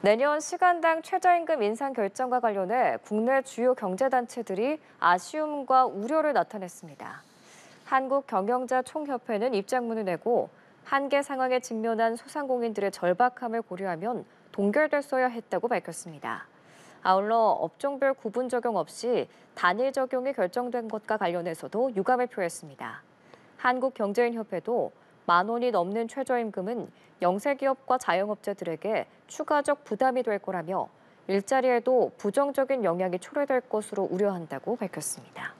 내년 시간당 최저임금 인상 결정과 관련해 국내 주요 경제단체들이 아쉬움과 우려를 나타냈습니다. 한국경영자총협회는 입장문을 내고 한계 상황에 직면한 소상공인들의 절박함을 고려하면 동결됐어야 했다고 밝혔습니다. 아울러 업종별 구분 적용 없이 단일 적용이 결정된 것과 관련해서도 유감을 표했습니다. 한국경제인협회도 만 원이 넘는 최저임금은 영세기업과 자영업자들에게 추가적 부담이 될 거라며 일자리에도 부정적인 영향이 초래될 것으로 우려한다고 밝혔습니다.